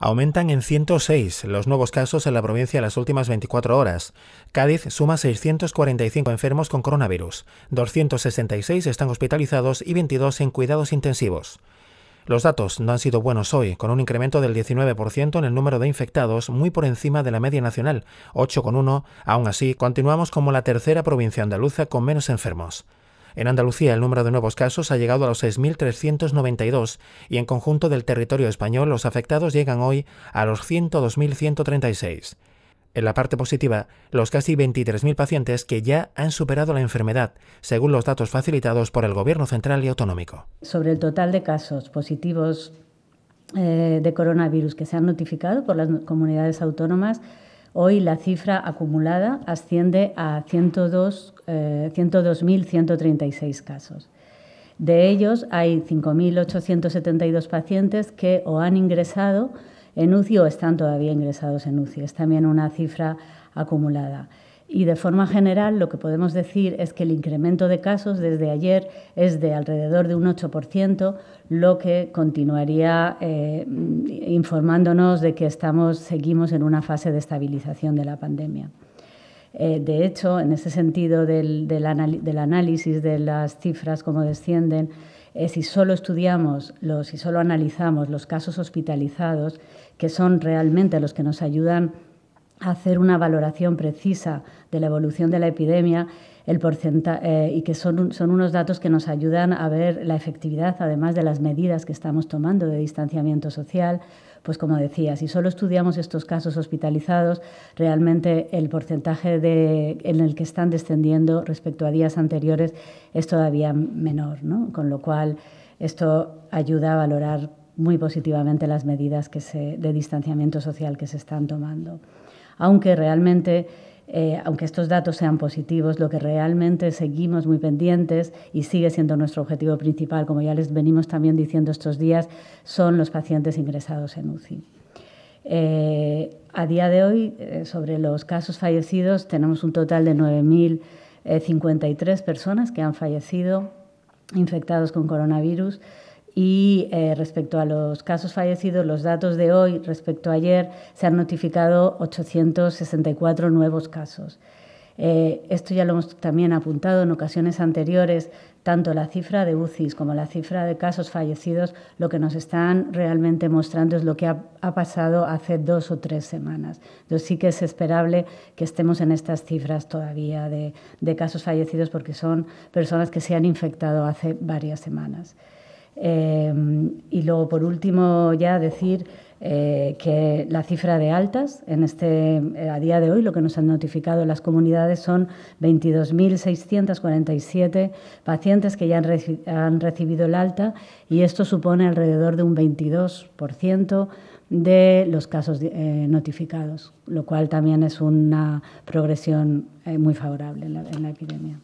Aumentan en 106 los nuevos casos en la provincia en las últimas 24 horas. Cádiz suma 645 enfermos con coronavirus, 266 están hospitalizados y 22 en cuidados intensivos. Los datos no han sido buenos hoy, con un incremento del 19% en el número de infectados, muy por encima de la media nacional, 8,1. Aún así, continuamos como la tercera provincia andaluza con menos enfermos. En Andalucía el número de nuevos casos ha llegado a los 6.392 y en conjunto del territorio español los afectados llegan hoy a los 102.136. En la parte positiva, los casi 23.000 pacientes que ya han superado la enfermedad, según los datos facilitados por el Gobierno Central y Autonómico. Sobre el total de casos positivos eh, de coronavirus que se han notificado por las comunidades autónomas, Hoy la cifra acumulada asciende a 102.136 eh, casos. De ellos hay 5.872 pacientes que o han ingresado en UCI o están todavía ingresados en UCI. Es también una cifra acumulada. Y de forma general, lo que podemos decir es que el incremento de casos desde ayer es de alrededor de un 8%, lo que continuaría eh, informándonos de que estamos, seguimos en una fase de estabilización de la pandemia. Eh, de hecho, en ese sentido del, análisis de las cifras, como descienden, eh, si solo estudiamos, los, si solo analizamos los casos hospitalizados, que son realmente los que nos ayudan hacer una valoración precisa de la evolución de la epidemia el eh, y que son, son unos datos que nos ayudan a ver la efectividad, además de las medidas que estamos tomando de distanciamiento social. Pues como decía, si solo estudiamos estos casos hospitalizados, realmente el porcentaje de, en el que están descendiendo respecto a días anteriores es todavía menor, ¿no? con lo cual esto ayuda a valorar muy positivamente las medidas que se, de distanciamiento social que se están tomando aunque realmente... Eh, aunque estos datos sean positivos, lo que realmente seguimos muy pendientes y sigue siendo nuestro objetivo principal, como ya les venimos también diciendo estos días, son los pacientes ingresados en UCI. Eh, a día de hoy, eh, sobre los casos fallecidos, tenemos un total de 9.053 personas que han fallecido infectados con coronavirus. Y eh, respecto a los casos fallecidos, los datos de hoy respecto a ayer, se han notificado 864 nuevos casos. Eh, esto ya lo hemos también apuntado en ocasiones anteriores, tanto la cifra de UCIs como la cifra de casos fallecidos, lo que nos están realmente mostrando es lo que ha, pasado hace dos o tres semanas. Entonces sí que es esperable que estemos en estas cifras todavía de casos fallecidos porque son personas que se han infectado hace varias semanas. Em, y luego, por último, ya decir eh, que la cifra de altas en este, eh, a día de hoy, lo que nos han notificado las comunidades son 22.647 pacientes que ya han, recibido el alta y esto supone alrededor de un 22% de los casos eh, notificados, lo cual también es una progresión muy favorable en la epidemia.